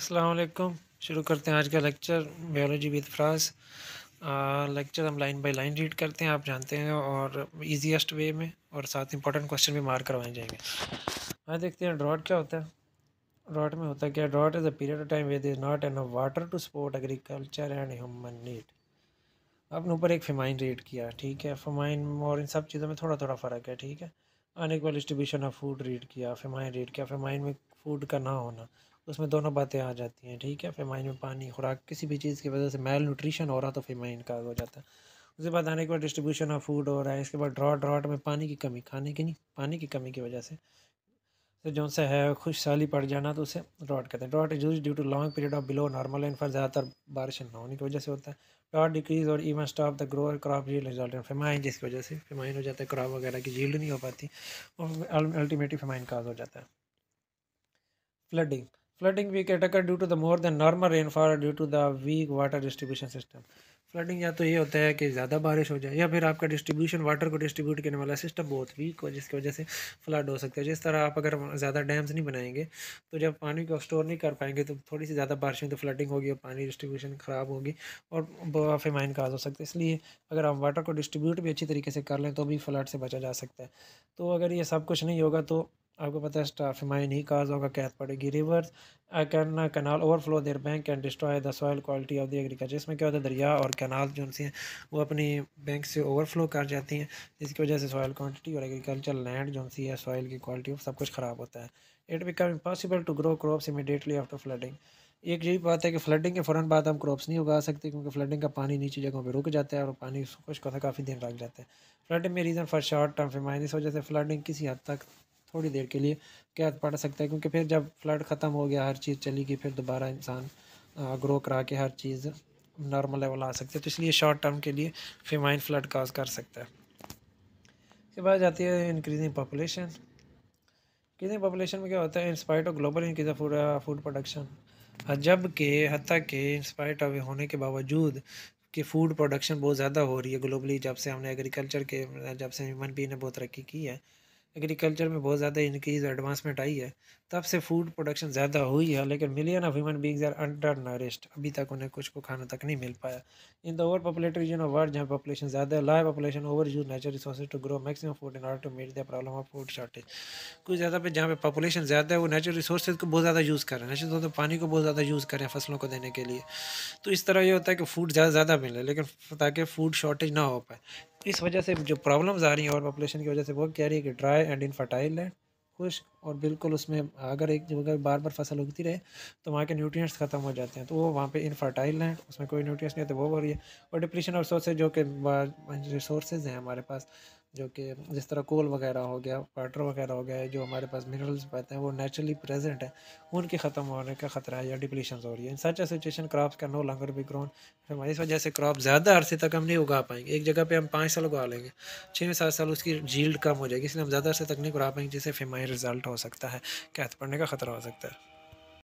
असलकुम शुरू करते हैं आज का लेक्चर बायोलॉजी विद फ्रास लेक्चर हम लाइन बाय लाइन रीड करते हैं आप जानते हैं और इजीएस्ट वे में और साथ इंपॉर्टेंट क्वेश्चन भी मार्क करवाए जाएंगे हाँ देखते हैं ड्रॉट क्या होता है ड्रॉट में होता है क्या drought is a period of time with is not an water to support agriculture and human need आपने ऊपर एक फेमाइन रीड किया ठीक है फेमाइन और इन सब चीज़ों में थोड़ा थोड़ा फ़र्क है ठीक है unequal distribution of food read किया फेमाइन रीड किया फेमाइन में फूड का ना होना उसमें दोनों बातें आ जाती हैं ठीक है फेमाइन में पानी खुराक किसी भी चीज़ की वजह से मेल न्यूट्रिशन हो रहा तो फेमाइन का हो जाता है उसके बाद आने के बाद डिस्ट्रीब्यूशन ऑफ फूड हो रहा है इसके बाद ड्रॉट ड्रॉट में पानी की कमी खाने की नहीं पानी की कमी की वजह से तो जो से है खुशहाली पड़ जाना तो उसे ड्रॉट कहते हैं drought use due to long period of below normal infer ज़्यादातर बारिश ना होने की वजह से होता है ड्रॉट डिक्रीज और even stop the grower crop जील रिजल्ट फेमाइन जिसकी वजह से फेमाइन हो जाता है क्रॉप वगैरह की जील्ड नहीं हो पाती और अल्टीमेटली फेमाइन काज हो जाता है flooding flooding weak can due to the more than normal normal due to the weak water water system flooding या तो ये होता है कि ज़्यादा बारिश हो जाए या फिर आपका डिस्ट्रीब्यूशन वाटर को डिस्ट्रीब्यूट करने वाला सिस्टम बहुत वीक हो जिसकी वजह से फ्लड हो सकता है जिस तरह आप अगर ज़्यादा डैम्स नहीं बनाएंगे तो जब पानी को स्टोर नहीं कर पाएंगे तो थोड़ी सी ज़्यादा बारिश तो फ्लडिंग होगी और पानी डिस्ट्रीब्यूशन ख़राब होगी और फेमाइन काज हो सकता है इसलिए अगर आप वाटर को डिस्ट्रीब्यूट भी अच्छी तरीके से कर लें तो भी फ्लड से बचा जा सकता है तो अगर ये सब कुछ नहीं होगा तो आपको पता है स्टाफ माइन ही काज होगा कैद पड़ेगी rivers can canal overflow their bank and destroy the soil quality of the agriculture इसमें क्या होता है दरिया और कैनाल जो उनसे हैं वो अपनी बैंक से ओवरफ्लो कर जाती हैं जिसकी वजह से सॉयल क्वान्टिटी और एग्रीकल्चर लैंड जो सी है सॉयल की क्वालिटी सब कुछ ख़राब होता है it become impossible to grow crops immediately after flooding एक यही बात है कि फ्लडिंग के फ़ौरन बाद हम क्रॉप्स नहीं उगा सकते क्योंकि फ्लडिंग का पानी नीचे जगहों पर रुक जाता है और पानी खुश होता काफ़ी देर लग जाता है फ्लडिंग में reason for short term famine इस वजह से फ्लडिंग किसी हद तक थोड़ी देर के लिए कैद पड़ सकता है क्योंकि फिर जब फ्लड ख़त्म हो गया हर चीज़ चली गई फिर दोबारा इंसान ग्रो करा के हर चीज़ नॉर्मल लेवल आ सकती है तो इसलिए शॉर्ट टर्म के लिए फेमाइन फ्लड काज कर सकता है इसके बाद जाती है इंक्रीजिंग पॉपुलेशन इंक्रीजिंग पॉपुलेशन में क्या होता है in spite of global increase food food production जबकि हती के इंस्पाइट ऑफ होने के बावजूद कि फूड प्रोडक्शन बहुत ज़्यादा हो रही है ग्लोबली जब से हमने एग्रीकल्चर के जब से ह्यूमन बी ने बहुत तरक्की की है एग्रीकल्चर में बहुत ज़्यादा इनक्रीज एडवांसमेंट आई है तब से फूड प्रोडक्शन ज़्यादा हुई है लेकिन million of human beings are under nourished अभी तक उन्हें कुछ को खाना तक नहीं मिल पाया in the over populate region of world जहाँ पॉपुलेशन ज़्यादा है live population over use natural resources to grow maximum food in order to meet the problem of food shortage कुछ ज़्यादा पे जहाँ पे पॉपुलेशन ज़्यादा है वो नेचुरल रिसोर्सेज को बहुत ज़्यादा यूज़ कर रहे हैं नेचुरल रिसोर्स पानी को बहुत ज़्यादा यूज़ कर रहे हैं फसलों को देने के लिए तो इस तरह ये होता है कि फूड ज़्यादा ज़्यादा मिले लेकिन ताकि फूड शॉर्टेज ना हो पाए इस वजह से जो प्रॉब्लम्स आ रही हैं और पॉपुलेशन की वजह से वो कह रही है कि ड्राई एंड इनफर्टाइल है खुश्क और बिल्कुल उसमें अगर एक जगह बार बार फसल उगती रहे तो वहाँ के न्यूट्रिएंट्स ख़त्म हो जाते हैं तो वो वहाँ पे इनफर्टाइल हैं उसमें कोई न्यूट्रिएंट्स नहीं होते तो वो हो रही है और डिप्रेशन ऑफ सोर्सेज जो कि रिसोर्सेज हैं हमारे पास जो कि जिस तरह कोल वगैरह हो गया वाटर वगैरह हो गया जो हमारे पास मिनरल्स पाते हैं वो नेचुरली प्रेजेंट है उनके ख़त्म होने का खतरा है या डिप्लीशन हो रही है इन सच एसोचुएशन क्रॉप्स का नो लॉन्गर भी ग्रोन हमारी इस वजह से क्रॉप ज़्यादा अरसे तक हम नहीं उगा पाएंगे एक जगह पर हम पाँच साल उगा लेंगे छः सात साल उसकी जील्ड कम हो जाएगी इसलिए हम ज़्यादा अरसे तक नहीं उगा पाएंगे जिससे फेमाई रिजल्ट हो सकता है कैथ पड़ने का खतरा हो सकता है